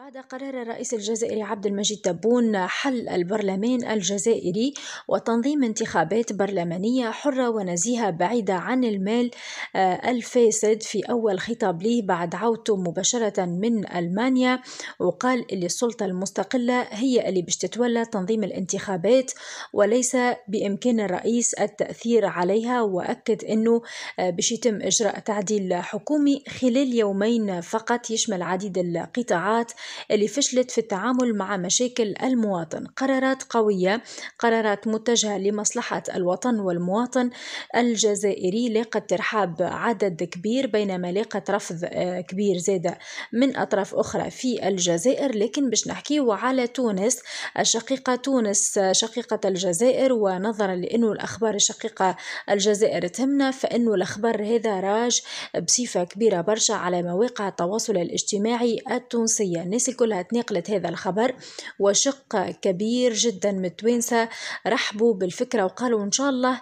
بعد قرار الرئيس الجزائري عبد المجيد تبون حل البرلمان الجزائري وتنظيم انتخابات برلمانية حرة ونزيهة بعيدة عن المال آه، الفاسد في أول خطاب ليه بعد عودته مباشرة من ألمانيا وقال اللي السلطة المستقلة هي اللي باش تتولى تنظيم الانتخابات وليس بإمكان الرئيس التأثير عليها وأكد أنه آه، باش يتم إجراء تعديل حكومي خلال يومين فقط يشمل عديد القطاعات اللي فشلت في التعامل مع مشاكل المواطن قرارات قوية قرارات متجهة لمصلحة الوطن والمواطن الجزائري لاقت ترحاب عدد كبير بينما لاقت رفض آه، كبير زادة من أطراف أخرى في الجزائر لكن باش نحكيو على تونس الشقيقة تونس شقيقة الجزائر ونظرا لأنه الأخبار الشقيقة الجزائر تهمنا فإنه الأخبار هذا راج بصفة كبيرة برشا على مواقع التواصل الاجتماعي التونسية الناس الكل تناقلت هذا الخبر وشق كبير جدا من التوانسة رحبوا بالفكرة وقالوا إن شاء الله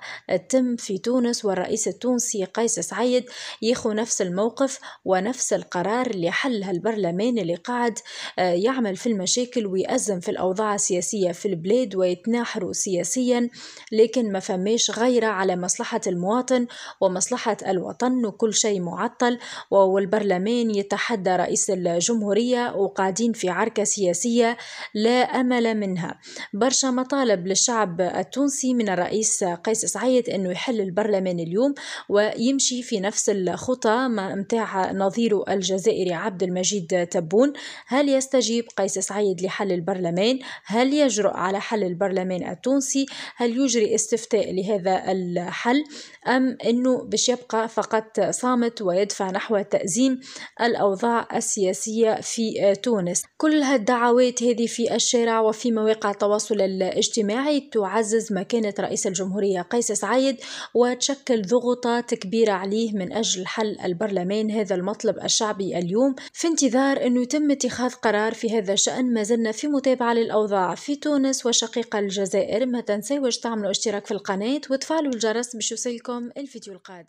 تم في تونس والرئيس التونسي قيس سعيد ياخو نفس الموقف ونفس القرار اللي حل هالبرلمان اللي قاعد آه، يعمل في المشاكل ويأزم في الأوضاع السياسية في البلاد ويتناحروا سياسيا لكن ما فماش غيره على مصلحة المواطن ومصلحة الوطن وكل شيء معطل والبرلمان يتحدى رئيس الجمهورية قاعدين في عركة سياسية لا أمل منها برشا مطالب للشعب التونسي من الرئيس قيس سعيد أنه يحل البرلمان اليوم ويمشي في نفس الخطى متاع نظيره الجزائري عبد المجيد تبون هل يستجيب قيس سعيد لحل البرلمان هل يجرؤ على حل البرلمان التونسي هل يجري استفتاء لهذا الحل أم أنه باش يبقى فقط صامت ويدفع نحو تأزيم الأوضاع السياسية في تونس تونس كل هالدعوات هذه في الشارع وفي مواقع التواصل الاجتماعي تعزز مكانة رئيس الجمهورية قيس سعيد وتشكل ضغوطات كبيرة عليه من أجل حل البرلمان هذا المطلب الشعبي اليوم في انتظار أنه يتم اتخاذ قرار في هذا الشأن ما زلنا في متابعة للأوضاع في تونس وشقيقة الجزائر ما تنساوش تعملوا اشتراك في القناة وتفعلوا الجرس باش الفيديو القادم